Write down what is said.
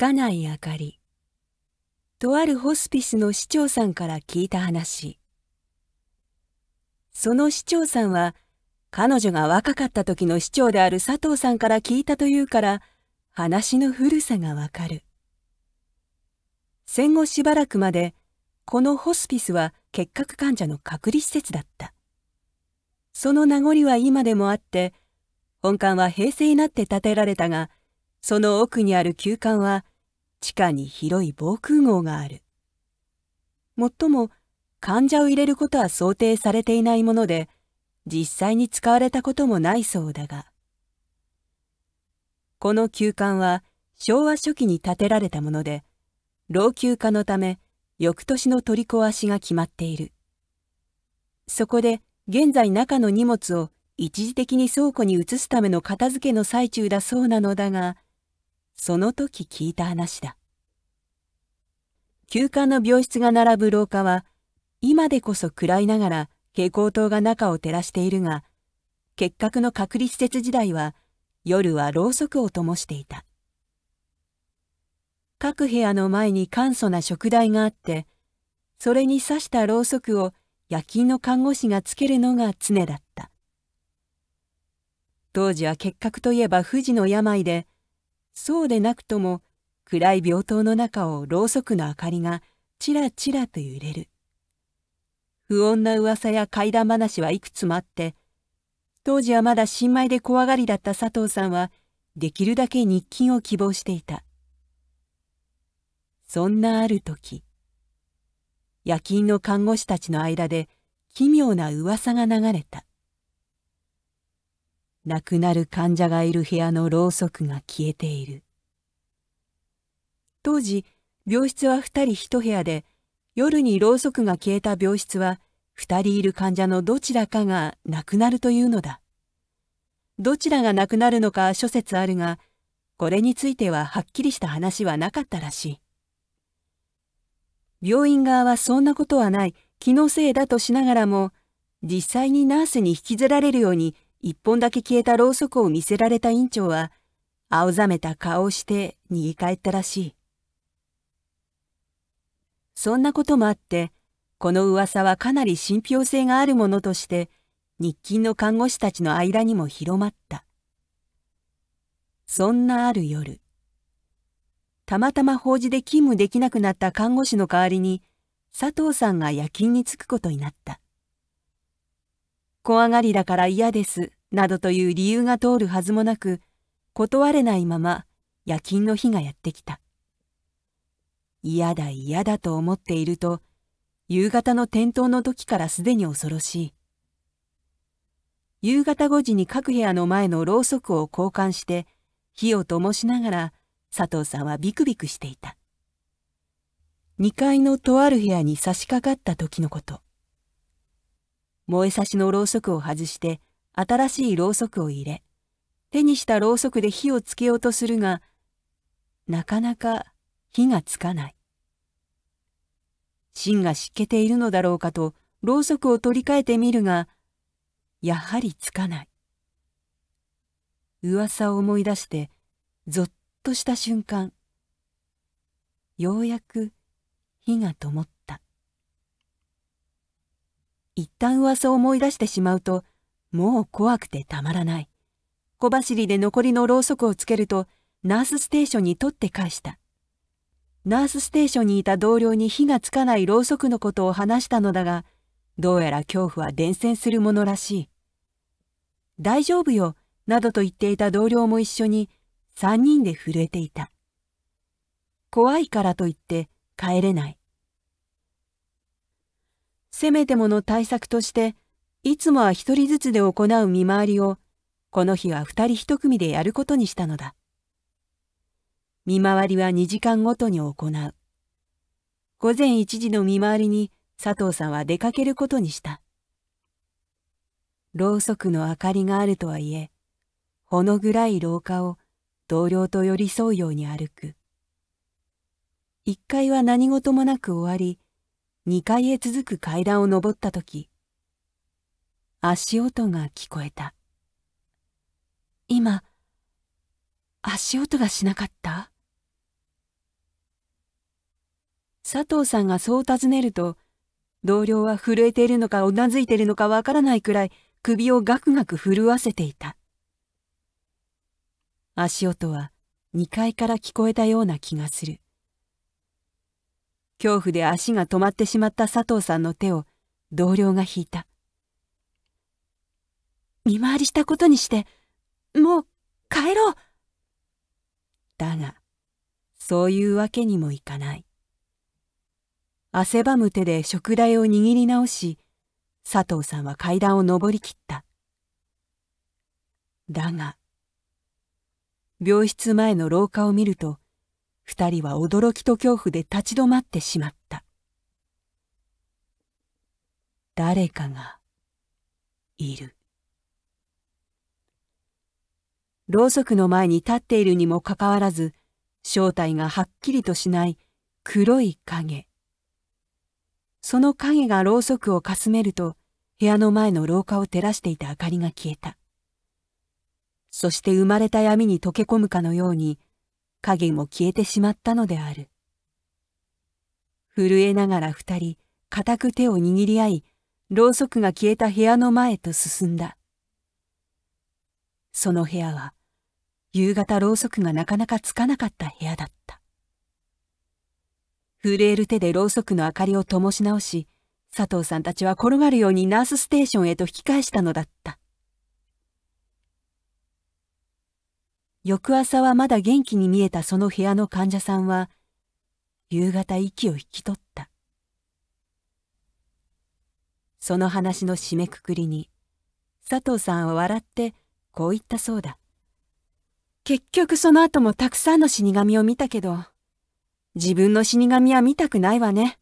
かない明かりとあるホスピスの市長さんから聞いた話その市長さんは彼女が若かった時の市長である佐藤さんから聞いたというから話の古さがわかる戦後しばらくまでこのホスピスは結核患者の隔離施設だったその名残は今でもあって本館は平成になって建てられたがその奥にある旧館は地下に広い防空壕がある。もっとも患者を入れることは想定されていないもので実際に使われたこともないそうだがこの旧館は昭和初期に建てられたもので老朽化のため翌年の取り壊しが決まっているそこで現在中の荷物を一時的に倉庫に移すための片付けの最中だそうなのだがその時聞いた話だ休館の病室が並ぶ廊下は今でこそ暗いながら蛍光灯が中を照らしているが結核の隔離施設時代は夜はろうそくを灯していた各部屋の前に簡素な食台があってそれに刺したろうそくを夜勤の看護師がつけるのが常だった当時は結核といえば不治の病でそうでなくとも暗い病棟の中をろうそくの明かりがちらちらと揺れる不穏な噂や怪談話はいくつもあって当時はまだ新米で怖がりだった佐藤さんはできるだけ日勤を希望していたそんなある時夜勤の看護師たちの間で奇妙な噂が流れた亡くなる患者がいる部屋のろうそくが消えている当時病室は2人1部屋で夜にろうそくが消えた病室は2人いる患者のどちらかが亡くなるというのだどちらが亡くなるのか諸説あるがこれについてははっきりした話はなかったらしい病院側はそんなことはない気のせいだとしながらも実際にナースに引きずられるように一本だけ消えたろうそくを見せられた院長は、青ざめた顔をして逃げ帰ったらしい。そんなこともあって、この噂はかなり信憑性があるものとして、日勤の看護師たちの間にも広まった。そんなある夜、たまたま法事で勤務できなくなった看護師の代わりに、佐藤さんが夜勤に就くことになった。怖がりだから嫌です、などという理由が通るはずもなく、断れないまま夜勤の日がやってきた。嫌だ嫌だと思っていると、夕方の点灯の時からすでに恐ろしい。夕方5時に各部屋の前のろうそくを交換して、火を灯しながら佐藤さんはビクビクしていた。2階のとある部屋に差し掛かった時のこと。燃えさしのろうそくを外して新しいろうそくを入れ手にしたろうそくで火をつけようとするがなかなか火がつかない芯が湿気ているのだろうかとろうそくを取り替えてみるがやはりつかない噂を思い出してぞっとした瞬間ようやく火がともった一旦噂を思い出してしまうともう怖くてたまらない小走りで残りのろうそくをつけるとナースステーションに取って返したナースステーションにいた同僚に火がつかないろうそくのことを話したのだがどうやら恐怖は伝染するものらしい「大丈夫よ」などと言っていた同僚も一緒に3人で震えていた怖いからと言って帰れないせめてもの対策としていつもは一人ずつで行う見回りをこの日は二人一組でやることにしたのだ見回りは2時間ごとに行う午前1時の見回りに佐藤さんは出かけることにしたろうそくの明かりがあるとはいえほの暗い廊下を同僚と寄り添うように歩く一階は何事もなく終わり2階へ続く階段を上った時足音が聞こえた今足音がしなかった佐藤さんがそう尋ねると同僚は震えているのかうなずいているのかわからないくらい首をガクガク震わせていた足音は2階から聞こえたような気がする恐怖で足が止まってしまった佐藤さんの手を同僚が引いた見回りしたことにしてもう帰ろうだがそういうわけにもいかない汗ばむ手で食台を握り直し佐藤さんは階段を上りきっただが病室前の廊下を見ると二人は驚きと恐怖で立ち止まってしまった誰かがいるろうそくの前に立っているにもかかわらず正体がはっきりとしない黒い影その影がろうそくをかすめると部屋の前の廊下を照らしていた明かりが消えたそして生まれた闇に溶け込むかのように影も消えてしまったのである震えながら二人固く手を握り合いろうそくが消えた部屋の前へと進んだその部屋は夕方ろうそくがなかなかつかなかった部屋だった震える手でろうそくの明かりを灯し直し佐藤さんたちは転がるようにナースステーションへと引き返したのだった翌朝はまだ元気に見えたその部屋の患者さんは、夕方息を引き取った。その話の締めくくりに、佐藤さんは笑ってこう言ったそうだ。結局その後もたくさんの死神を見たけど、自分の死神は見たくないわね。